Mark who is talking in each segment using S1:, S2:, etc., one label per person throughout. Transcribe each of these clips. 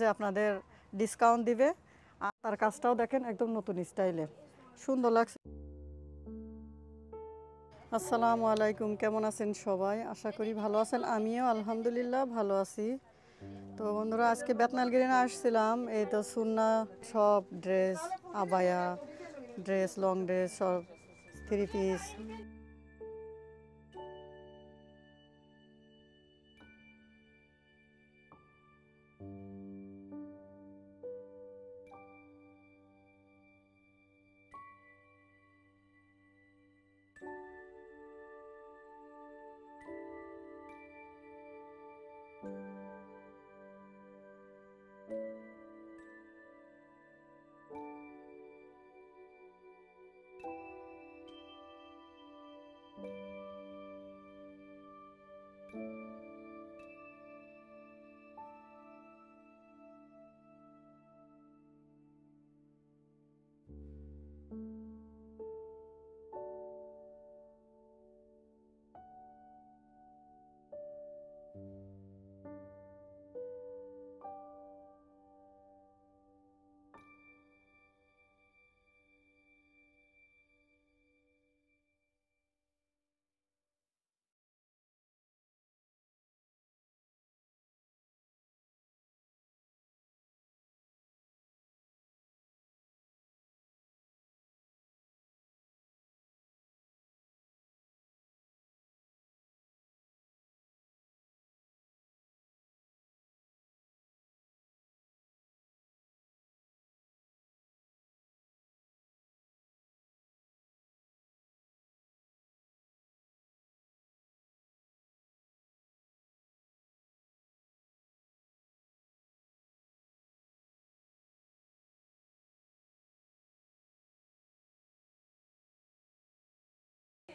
S1: যে আপনাদের ডিসকাউন্ট দিবে আর তার কাজটাও দেখেন একদম নতুন স্টাইলে সুন্দর লাগছে আসসালামু আলাইকুম কেমন আছেন সবাই আশা করি ভালো আছেন আমিও আলহামদুলিল্লাহ ভালো আছি তো বন্ধুরা আজকে বেতনালগিরি না আসছিলাম এই তো সুন্না সব ড্রেস আবায়া ড্রেস লং ড্রেস সব
S2: থ্রি পিস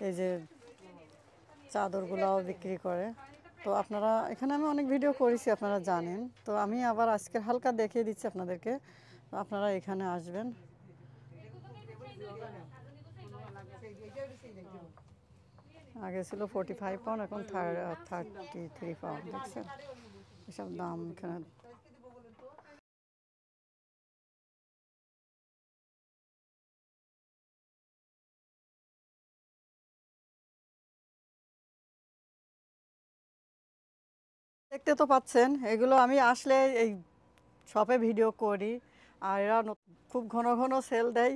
S2: এই যে চাদরগুলাও বিক্রি করে তো
S1: আপনারা এখানে আমি অনেক ভিডিও করেছি আপনারা জানেন তো আমি আবার আজকের হালকা দেখিয়ে দিচ্ছি আপনাদেরকে আপনারা এখানে আসবেন আগে ছিল ফোর্টি ফাইভ পাউন্ড এখন থার্টি থ্রি পাউন্ড দেখছেন এসব দাম এখানে
S2: দেখতে তো পাচ্ছেন এগুলো আমি আসলে এই শপে ভিডিও করি
S1: আর এরা খুব ঘন ঘন সেল দেয়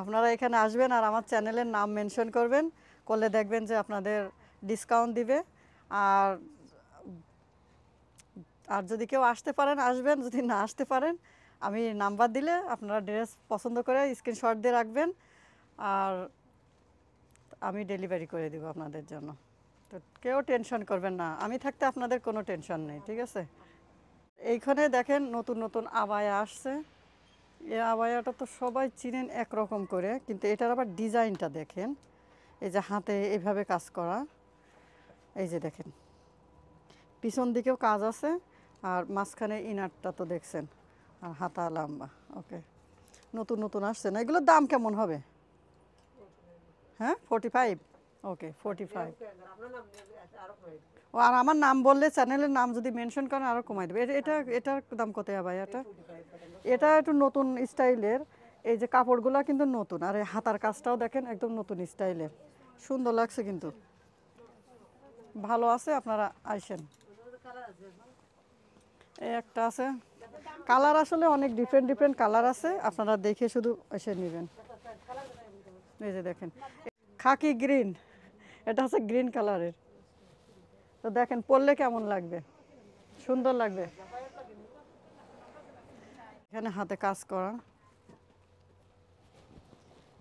S1: আপনারা এখানে আসবেন আর আমার চ্যানেলের নাম মেনশন করবেন করলে দেখবেন যে আপনাদের ডিসকাউন্ট দিবে আর আর যদি কেউ আসতে পারেন আসবেন যদি না আসতে পারেন আমি নাম্বার দিলে আপনারা ড্রেস পছন্দ করে স্ক্রিনশট দিয়ে রাখবেন আর আমি ডেলিভারি করে দেবো আপনাদের জন্য তো কেউ টেনশন করবেন না আমি থাকতে আপনাদের কোনো টেনশন নেই ঠিক আছে এইখানে দেখেন নতুন নতুন আবায়া আসছে এই আবায়াটা তো সবাই চিনেন একরকম করে কিন্তু এটার আবার ডিজাইনটা দেখেন এই যে হাতে এভাবে কাজ করা এই যে দেখেন পিছন দিকেও কাজ আছে আর মাঝখানে ইনারটা তো দেখছেন আর হাতা লাম্বা ওকে নতুন নতুন আসছে না এগুলোর দাম কেমন হবে হ্যাঁ ফোর্টি ফাইভ ওকে 45 ও আর আমার নাম বললে চ্যানেলের নাম যদি মেনশন করেন আরো কমাই দেবে এটা এটার দাম কত ভাই এটা এটা একটু নতুন স্টাইলের এই যে কাপড়গুলো কিন্তু নতুন আর এই হাতার কাজটাও দেখেন একদম নতুন স্টাইলের সুন্দর লাগছে কিন্তু ভালো আছে আপনারা আইসেন এই একটা আছে কালার আসলে অনেক ডিফারেন্ট ডিফারেন্ট কালার আছে আপনারা দেখে শুধু এসে নেবেন এই যে দেখেন খাকি গ্রিন এটা হচ্ছে গ্রিন কালারের তো দেখেন পরলে কেমন লাগবে সুন্দর লাগবে এখানে হাতে কাজ করা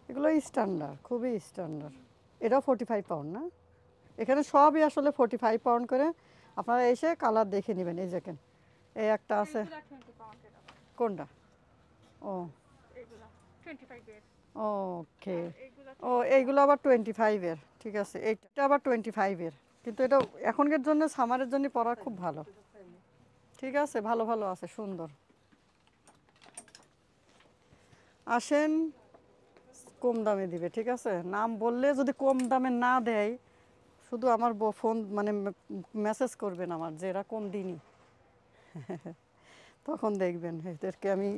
S1: এগুলো স্ট্যান্ডার্ড খুবই স্ট্যান্ডার্ড এটাও ফোর্টি ফাইভ পাউন্ড না এখানে সবই আসলে ফোর্টি ফাইভ পাউন্ড করে আপনারা এসে কালার দেখে নেবেন এই দেখেন এই একটা আছে কোনটা ও ওকে ও এইগুলো আবার টোয়েন্টি ফাইভের ঠিক আছে এটা আবার টোয়েন্টি ফাইভের কিন্তু এটা এখনকার জন্য সামারের জন্য পরা খুব ভালো ঠিক আছে ভালো ভালো আছে সুন্দর আসেন কম দামে দিবে ঠিক আছে নাম বললে যদি কম দামে না দেয় শুধু আমার ফোন মানে মেসেজ করবেন আমার যে এরা কম দিনই তখন দেখবেন এদেরকে আমি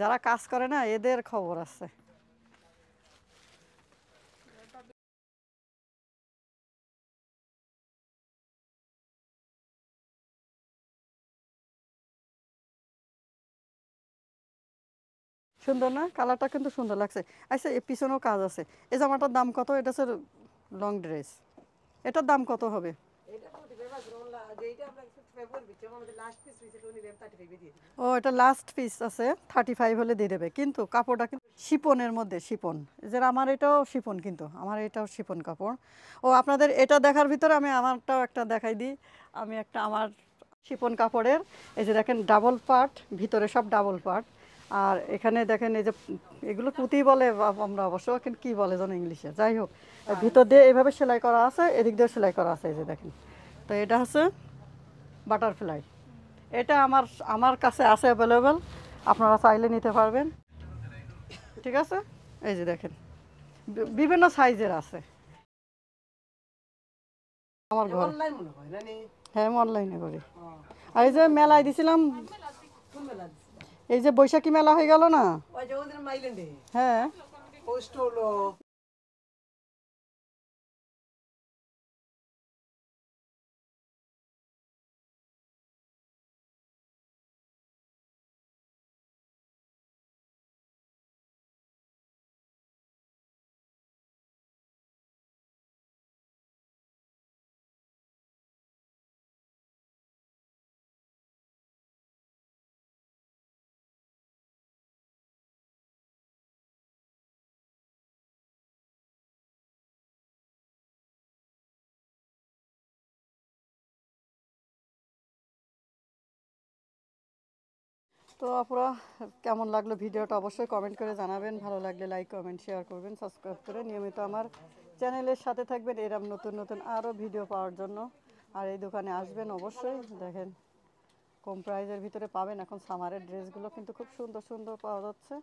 S2: যারা কাজ করে না এদের খবর আছে সুন্দর না কালারটা কিন্তু সুন্দর লাগছে আচ্ছা এর পিছনেও কাজ আছে এই জামাটার দাম
S1: কত এটা স্যার লং ড্রেস এটার দাম কত হবে ও এটা লাস্ট পিস আছে থার্টি ফাইভ হলে দিয়ে দেবে কিন্তু কাপড়টা কিন্তু শিপনের মধ্যে শিপন যে আমার এটাও শিপন কিন্তু আমার এটাও শিপন কাপড় ও আপনাদের এটা দেখার ভিতরে আমি আমারটাও একটা দেখাই দিই আমি একটা আমার শিপন কাপড়ের এই যে দেখেন ডাবল পার্ট ভিতরে সব ডাবল পার্ট আর এখানে দেখেন এই যে এগুলো পুঁতি বলে আমরা অবশ্য কিন্তু কী বলে যেন ইংলিশে যাই হোক ভিতর দিয়ে এভাবে সেলাই করা আছে এদিক দিয়ে সেলাই করা আছে এই যে দেখেন তো এটা হচ্ছে বাটারফ্লাই এটা আমার আমার কাছে আছে অ্যাভেলেবেল আপনারা চাইলে নিতে পারবেন ঠিক আছে এই যে দেখেন বিভিন্ন সাইজের আছে আমার ঘর হ্যাঁ আমি অনলাইনে করি আর এই যে মেলায় দিছিলাম এই যে বৈশাখী
S2: মেলা হয়ে গেল না হ্যাঁ তো আপরা কেমন
S1: লাগলো ভিডিওটা অবশ্যই কমেন্ট করে জানাবেন ভালো লাগলে লাইক কমেন্ট শেয়ার করবেন সাবস্ক্রাইব করে নিয়মিত আমার চ্যানেলের সাথে থাকবেন এরম নতুন নতুন আরও ভিডিও পাওয়ার জন্য আর এই দোকানে আসবেন অবশ্যই দেখেন কম প্রাইজের ভিতরে পাবেন এখন সামারের ড্রেসগুলো কিন্তু খুব সুন্দর সুন্দর পাওয়া যাচ্ছে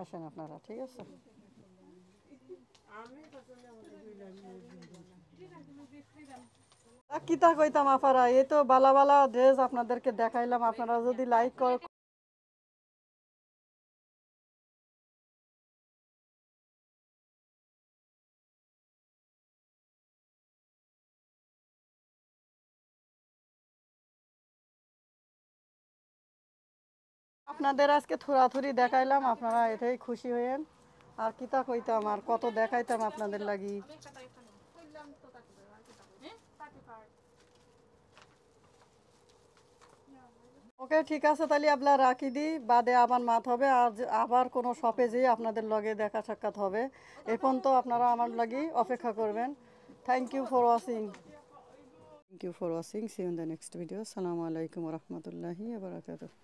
S1: আসেন আপনারা ঠিক আছে কিতা কইতাম আপারা এই তো
S2: বালা বালা ড্রেস আপনাদেরকে দেখাইলাম আপনারা যদি লাইক আপনাদের আজকে থোড়াথুড়ি
S1: দেখাইলাম আপনারা এটাই খুশি হইেন আর কিতা কইতাম আর কত দেখাইতাম আপনাদের লাগি ওকে ঠিক আছে তাহলে আপনার রাখি দিই বাদে আবার মাত হবে আর আবার কোনো শপে যেয়ে আপনাদের লগে দেখা সাক্ষাৎ হবে এখন তো আপনারা আমার লাগি অপেক্ষা করবেন thank you for watching thank you for watching see in the
S2: next video আসসালামু আলাইকুম রহমতুল্লাহি আবরাকাতুহ